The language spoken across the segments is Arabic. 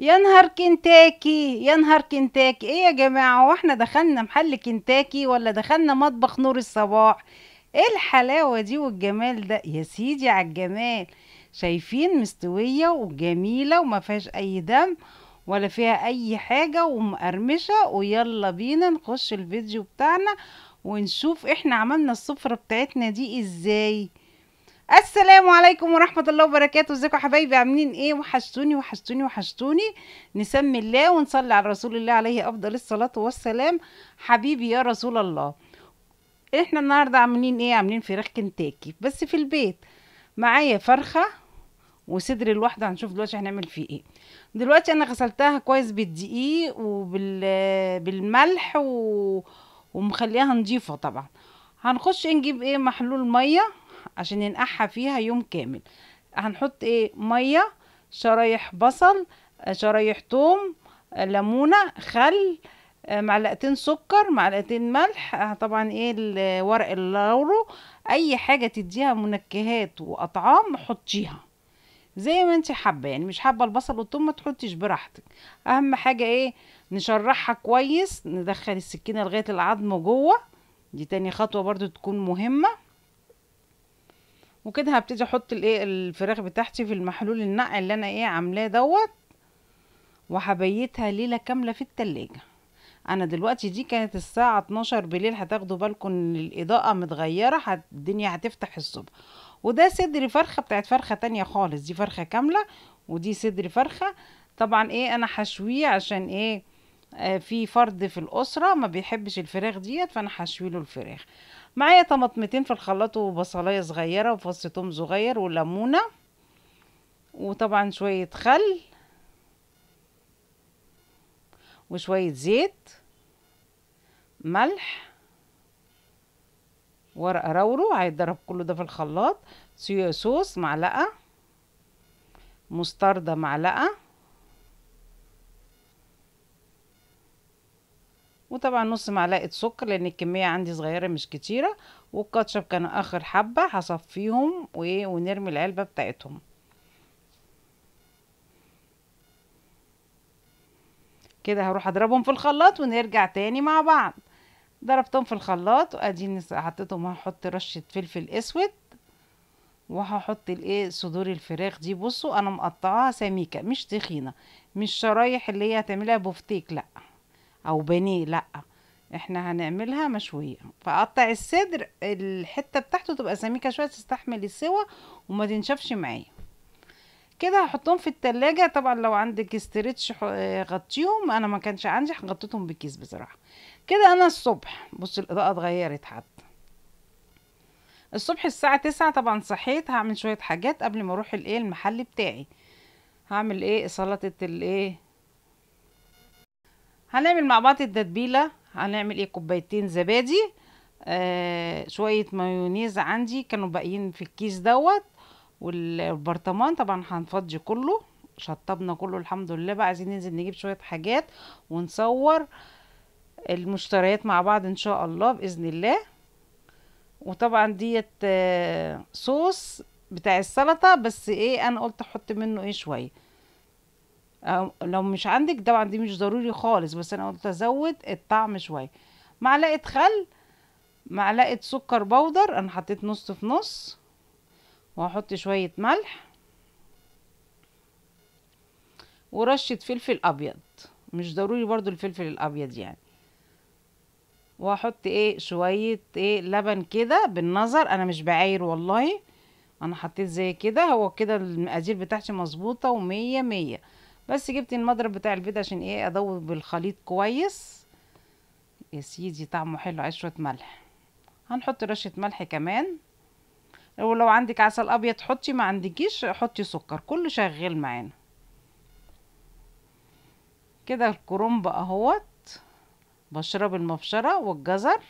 يا نهار كنتاكي يا نهار كنتاكي ايه يا جماعة واحنا دخلنا محل كنتاكي ولا دخلنا مطبخ نور الصباح ايه الحلاوة دي والجمال ده يا سيدي على الجمال شايفين مستوية وجميلة وما فيهاش اي دم ولا فيها اي حاجة ومقرمشة ويلا بينا نخش الفيديو بتاعنا ونشوف احنا عملنا السفرة بتاعتنا دي ازاي السلام عليكم ورحمة الله وبركاته ازيكم حبايبي عاملين ايه وحشتوني وحشتوني وحشتوني نسمي الله ونصلي على رسول الله عليه افضل الصلاة والسلام حبيبي يا رسول الله احنا النهاردة عاملين ايه عاملين فراخ كنتاكي بس في البيت معايا فرخة وصدر الواحدة هنشوف دلوقتي هنعمل فيه ايه دلوقتي انا غسلتها كويس بالدقيق وبالملح و... ومخليها نضيفة طبعا هنخش نجيب ايه محلول ميه عشان ننقعها فيها يوم كامل هنحط ايه ميه شرايح بصل شرايح توم ليمونه خل معلقتين سكر معلقتين ملح آه، طبعا ايه ورق اللورو اي حاجه تديها منكهات واطعام حطيها زي ما انت حابه يعني مش حابه البصل والثوم ما تحطيش براحتك اهم حاجه ايه نشرحها كويس ندخل السكينه لغايه العظم جوه دي تاني خطوه برضو تكون مهمه وكده هبتدي احط الايه الفراخ بتاعتي في المحلول النقع اللي انا ايه عاملاه دوت وهبيتها ليله كامله في التلاجة انا دلوقتي دي كانت الساعه 12 بالليل هتاخدوا بالكم ان الاضاءه متغيره الدنيا هتفتح الصبح وده صدر فرخه بتاعت فرخه تانية خالص دي فرخه كامله ودي صدر فرخه طبعا ايه انا هشويه عشان ايه آه في فرد في الاسره ما بيحبش الفراخ ديت فانا حشوي له الفراخ معايا طماطمتين في الخلاط وبصلايه صغيره وفص توم صغير وليمونه وطبعا شويه خل وشويه زيت ملح ورق رورو هيتضرب كله ده في الخلاط صويا صوص معلقه مستردة معلقه وطبعا نص معلقه سكر لان الكميه عندي صغيره مش كتيره والكاتشب كان اخر حبه هصفيهم ونرمي العلبه بتاعتهم كده هروح اضربهم في الخلاط ونرجع تاني مع بعض ضربتهم في الخلاط واديني حطيتهم هحط رشه فلفل اسود وهحط الايه صدور الفراخ دي بصوا انا مقطعاها سميكه مش تخينه مش شرايح اللي هي هتعملها بفتيك لا او بني لا احنا هنعملها مشويه فاقطع الصدر الحته بتاعته تبقى سميكه شويه تستحمل السوا وما تنشفش معايا كده هحطهم في التلاجة طبعا لو عندك استريتش غطيهم انا ما كانش عندي غطيتهم بكيس بصراحه كده انا الصبح بص الاضاءه اتغيرت حتى الصبح الساعه تسعة طبعا صحيت هعمل شويه حاجات قبل ما اروح الايه المحل بتاعي هعمل ايه سلطه الايه هنعمل مع بعض التتبيله هنعمل ايه كوبايتين زبادي آه شويه مايونيز عندي كانوا باقيين في الكيس دوت والبرطمان طبعا هنفضي كله شطبنا كله الحمد لله بقى عايزين ننزل نجيب شويه حاجات ونصور المشتريات مع بعض ان شاء الله باذن الله وطبعا ديت آه صوص بتاع السلطه بس ايه انا قلت احط منه ايه شويه لو مش عندك طبعا دي مش ضروري خالص بس انا قلت ازود الطعم شويه معلقه خل معلقه سكر بودر انا حطيت نص في نص وهحط شويه ملح ورشه فلفل ابيض مش ضروري برضو الفلفل الابيض يعني وهحط ايه شويه ايه لبن كده بالنظر انا مش بعاير والله انا حطيت زي كده هو كده المقادير بتاعتي مظبوطه ومية مية بس جبت المضرب بتاع البيض عشان ايه اذوب بالخليط كويس يا سيدي طعمه حلو عشرة ملح هنحط رشة ملح كمان ولو عندك عسل ابيض حطي ما عندكيش حطي سكر كله شغال معانا كده الكرنب اهوت بشرب المبشرة والجزر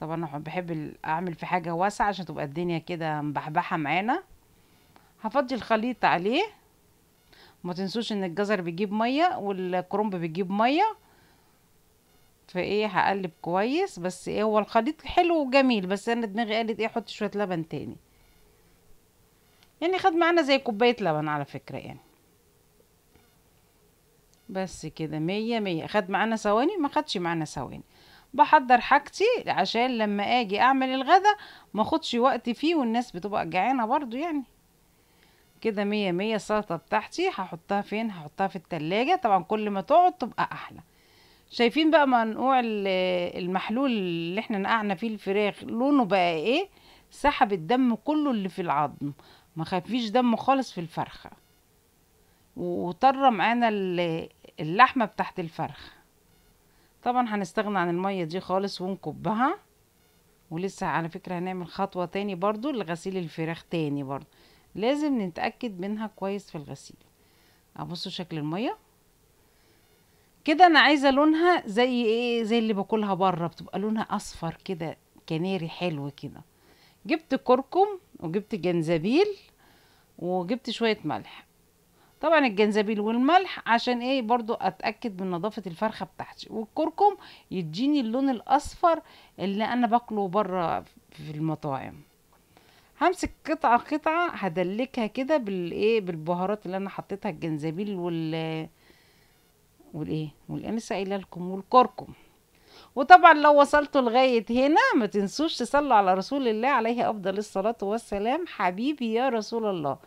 طبعا انا بحب اعمل في حاجة واسعة عشان تبقى الدنيا كده مبحبحة معانا هفضي الخليط عليه ما تنسوش ان الجزر بيجيب ميه والكرنب بيجيب ميه فايه هقلب كويس بس ايه هو الخليط حلو وجميل بس انا دماغي قالت ايه احط شويه لبن تاني يعني خد معانا زي كوبايه لبن على فكره يعني بس كده مية مية خد معانا ثواني ما خدش معانا ثواني بحضر حاجتي عشان لما اجي اعمل الغدا ما اخدش وقت فيه والناس بتبقى جعانه برضو يعني كده مية مية السلطة بتاعتي هحطها فين هحطها في التلاجة طبعا كل ما تقعد تبقى احلى شايفين بقى منقوع المحلول اللي احنا نقعنا فيه الفراخ لونه بقى ايه سحب الدم كله اللي في العظم ما خفيش دم خالص في الفرخة وطر معانا اللحمة بتاعت الفرخة طبعا هنستغنى عن المية دي خالص ونكبها ولسه على فكرة هنعمل خطوة تاني برضو لغسيل الفراخ تاني برضو لازم نتأكد منها كويس في الغسيل ابصوا شكل المية كده انا عايزة لونها زي ايه زي اللي باكلها بره بتبقى لونها اصفر كده كناري حلو كده جبت كركم وجبت جنزبيل وجبت شوية ملح طبعا الجنزبيل والملح عشان ايه برضو اتأكد من نظافة الفرخة بتاعتي والكركم يديني اللون الاصفر اللي انا باكله بره في المطاعم همسك قطعة قطعة هدلكها كده بالايه بالبهارات اللي انا حطيتها الجنزبيل وال والايه والانسه قايله لكم والكركم وطبعا لو وصلتوا لغاية هنا ما تنسوش تصلوا على رسول الله عليه أفضل الصلاة والسلام حبيبي يا رسول الله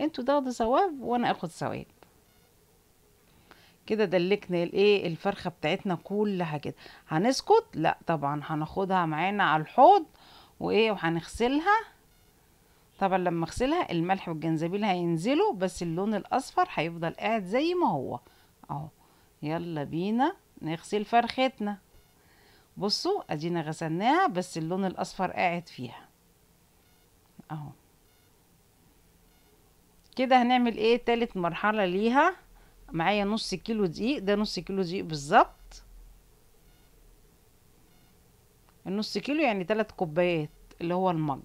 انتوا تاخدوا ثواب وانا اخد ثواب كده دلكنا الايه الفرخه بتاعتنا كلها كده هنسكت لا طبعا هناخدها معانا على الحوض وايه وهنغسلها طبعا لما اغسلها الملح والجنزبيل هينزلوا بس اللون الاصفر هيفضل قاعد زي ما هو اهو يلا بينا نغسل فرختنا بصوا ادينا غسلناها بس اللون الاصفر قاعد فيها اهو كده هنعمل ايه تالت مرحلة ليها معايا نص كيلو دقيق ده نص كيلو دقيق بالظبط النص كيلو يعني تلات كوبايات اللي هو المج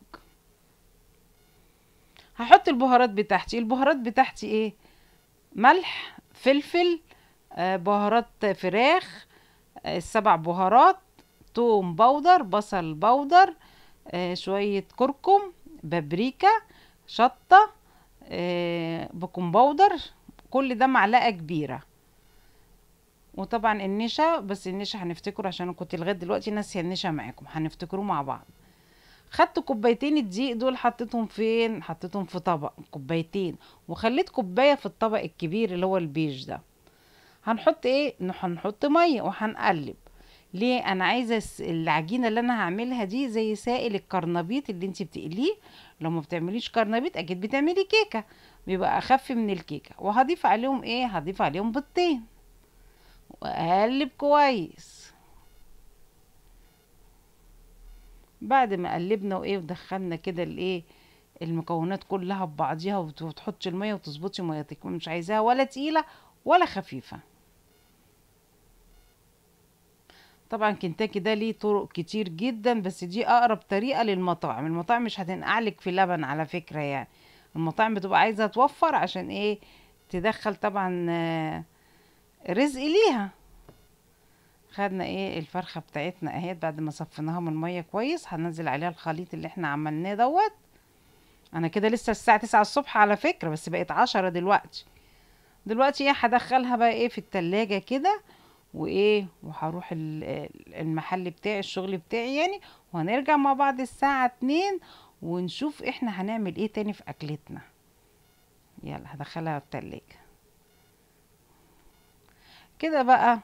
هحط البهارات بتاعتي البهارات بتاعتي ايه ملح فلفل آه، بهارات فراخ السبع آه، بهارات توم بودر بصل بودر آه، شوية كركم بابريكا شطة بكم بودر كل ده معلقة كبيرة وطبعا النشا بس النشا هنفتكره عشان كنت لغايه دلوقتي ناسيه النشا معاكم هنفتكره مع بعض خدت كوبايتين الدقيق دول حطيتهم فين حطيتهم في طبق كوبايتين وخليت كوبايه في الطبق الكبير اللي هو البيج ده هنحط ايه هنحط ميه وهنقلب ليه انا عايزه العجينه اللي انا هعملها دي زي سائل الكرنبيط اللي انت بتقليه لو ما بتعمليش كرنبيط اكيد بتعملي كيكه بيبقى اخف من الكيكه وهضيف عليهم ايه هضيف عليهم بيضتين واقلب كويس بعد ما قلبنا وايه ودخلنا كده الايه المكونات كلها ببعضيها وتحطي الميه وتظبطي ميتك مش عايزاها ولا تقيله ولا خفيفه طبعا كنتاكي ده ليه طرق كتير جدا بس دي اقرب طريقه للمطاعم المطاعم مش هتنقعلك في لبن على فكره يعني المطاعم بتبقى عايزه توفر عشان ايه تدخل طبعا آه، رزق ليها خدنا ايه الفرخه بتاعتنا اهيت بعد ما صفيناها من الميه كويس هننزل عليها الخليط اللي احنا عملناه دوت انا كده لسه الساعه 9 الصبح على فكره بس بقت 10 دلوقتي دلوقتي ايه هدخلها بقى ايه في التلاجة كده وايه وهروح المحل بتاعي الشغل بتاعي يعني وهنرجع مع بعض الساعه 2 ونشوف احنا هنعمل ايه تاني في اكلتنا يلا هدخلها في التلاجة كده بقى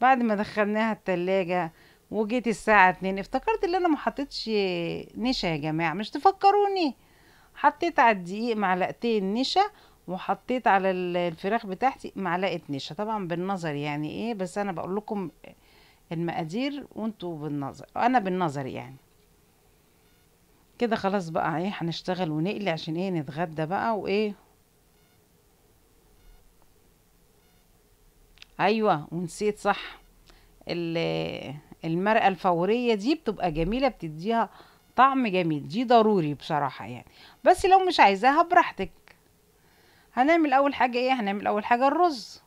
بعد ما دخلناها التلاجة وجيت الساعة اتنين افتكرت ان انا محطتش نشا يا جماعة مش تفكروني حطيت على الدقيق معلقتين نشا وحطيت على الفراخ بتاعتي معلقة نشا طبعا بالنظر يعني ايه بس انا بقول لكم المقادير وانتوا بالنظر انا بالنظر يعني كده خلاص بقى ايه هنشتغل ونقلي عشان ايه نتغدى بقى وايه ايوه ونسيت صح المرقه الفوريه دي بتبقى جميله بتديها طعم جميل دي ضروري بصراحه يعني بس لو مش عايزاها براحتك هنعمل اول حاجه ايه هنعمل اول حاجه الرز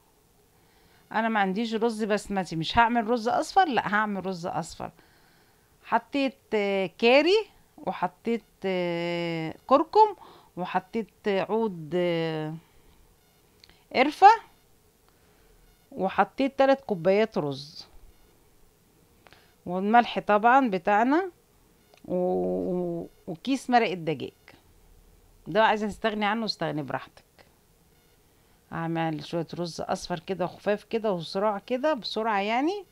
انا ما عنديش رز بسمتي مش هعمل رز اصفر لا هعمل رز اصفر حطيت آه، كاري وحطيت آه، كركم وحطيت عود آه، قرفه وحطيت تلات كوبايات رز والملح طبعا بتاعنا و... وكيس مرق الدجاج ده عايزه تستغني عنه استغني براحتك هعمل يعني شويه رز اصفر كده خفاف كده وسرع كده بسرعه يعني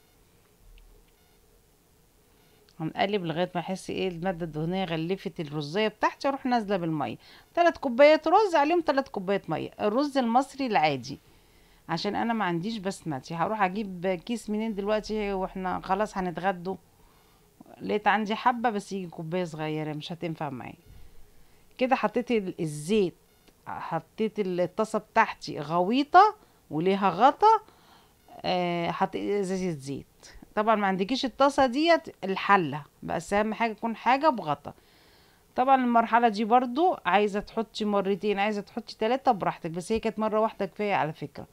هنقلب لغايه ما احس ايه الماده الدهنيه غلفت الرزيه بتاعتي اروح نازله بالميه ثلاث كوبايات رز عليهم ثلاث كوبايات ميه الرز المصري العادي عشان انا ما عنديش بسمتي هروح اجيب كيس منين دلوقتي واحنا خلاص هنتغدوا لقيت عندي حبه بس يجي كوبايه صغيره مش هتنفع معايا كده حطيت الزيت حطيت الطاسه بتاعتي غويطه وليها غطا آه، حطيت ازازه زيت طبعا ما عندكيش الطاسه ديت الحله بس اهم حاجه تكون حاجه بغطا طبعا المرحله دي برضو عايزه تحطي مرتين عايزه تحطي ثلاثه براحتك بس هي كانت مره واحده كفايه على فكره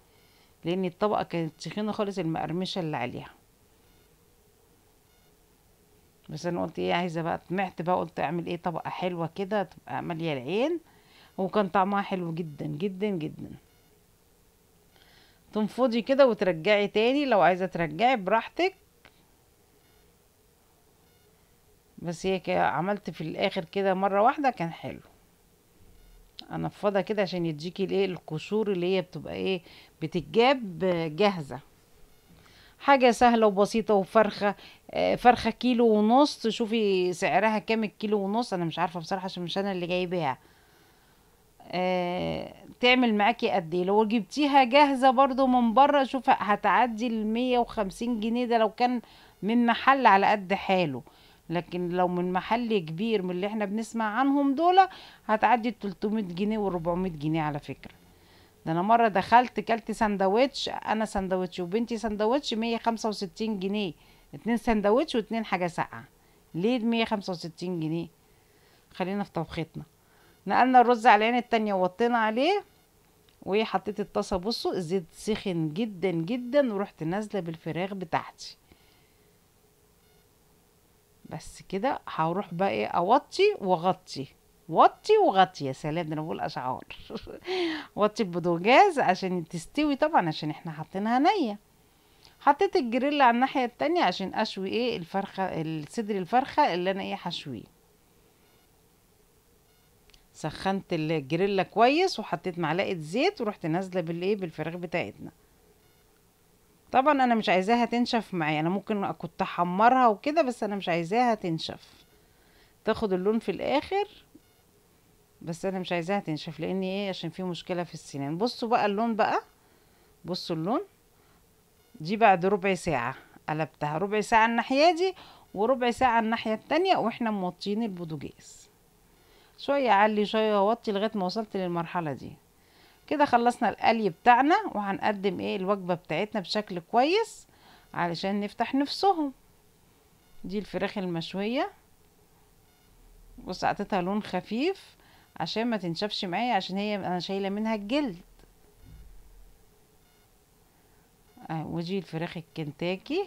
لان الطبقه كانت تخينه خالص المقرمشه اللي عليها بس انا قلت ايه عايزه بقى طمعت بقى قلت اعمل ايه طبقه حلوه كده تبقى ماليه العين وكان طعمها حلو جدا جدا جدا تنفضي كده وترجعي تاني لو عايزه ترجعي براحتك بس هي عملت في الاخر كده مره واحده كان حلو انفضها كده عشان يديكي الايه القشور اللي هي بتبقى ايه بتتجاب جاهزه حاجة سهلة وبسيطة وفرخة آه، فرخة كيلو ونص شوفي سعرها كام الكيلو ونص انا مش عارفة بصراحة عشان مش انا اللي جايباها آه، تعمل معاكي قد ايه لو جبتيها جاهزة برضو من بره شوف هتعدي المية وخمسين جنيه ده لو كان من محل على قد حاله لكن لو من محل كبير من اللي احنا بنسمع عنهم دول هتعدي 300 جنيه و400 جنيه على فكرة ده انا مرة دخلت كلت سندوتش انا سندوتش وبنتي سندوتش 165 جنيه اتنين سندوتش واتنين حاجة ساقعة ليه 165 جنيه خلينا في طبختنا نقلنا الرز على العين التانية ووطينا عليه وحطيت الطاسة بصوا الزيت سخن جدا جدا ورحت نازلة بالفراخ بتاعتي بس كده هروح بقى ايه اوطي واغطي وطي وغطي يا سلام ده انا بقول اشعار وطي البوتاجاز عشان تستوي طبعا عشان احنا حاطينها نيه حطيت الجريل على الناحيه التانية عشان اشوي ايه الفرخه صدر الفرخه اللي انا ايه هشويه سخنت الجريلا كويس وحطيت معلقه زيت ورحت نازله بالايه بالفراخ بتاعتنا طبعا انا مش عايزاها تنشف معايا انا ممكن كنت احمرها وكده بس انا مش عايزاها تنشف تاخد اللون في الاخر بس انا مش عايزاها تنشف لان ايه عشان في مشكله في السنان بصوا بقى اللون بقى بصوا اللون دي بعد ربع ساعه قلبتها ربع ساعه الناحيه دي وربع ساعه الناحيه التانية واحنا موطين البوتاجاز شويه علي شويه اوطي لغايه ما وصلت للمرحله دي كده خلصنا القلي بتاعنا وهنقدم ايه الوجبة بتاعتنا بشكل كويس علشان نفتح نفسهم دي الفراخ المشوية بص لون خفيف عشان ما تنشفش معايا عشان هي انا شايلة منها الجلد آه ودي الفراخ الكنتاكي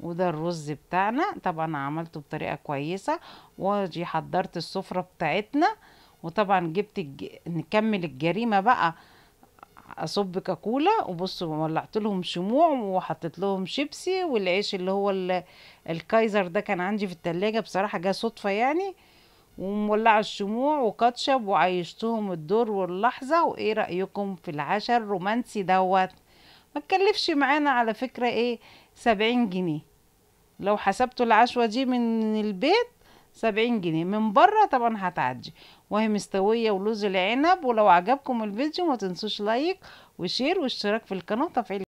وده الرز بتاعنا طبعا عملته بطريقة كويسة ودي حضرت السفرة بتاعتنا وطبعا جبت الج... نكمل الجريمه بقى اصب كاكولا وبصوا ولعت لهم شموع وحطيت لهم شيبسي والعيش اللي هو ال... الكايزر ده كان عندي في التلاجة بصراحة جه صدفة يعني ومولعة الشموع وكاتشب وعيشتهم الدور واللحظة وايه رأيكم في العشاء الرومانسي دوت ما تكلفش معانا على فكرة ايه سبعين جنيه لو حسبتوا العشوة دي من البيت سبعين جنيه من بره طبعا هتعدي وهي مستوية ولوز العنب ولو عجبكم الفيديو ما تنسوش لايك وشير واشتراك في القناة وتفعيل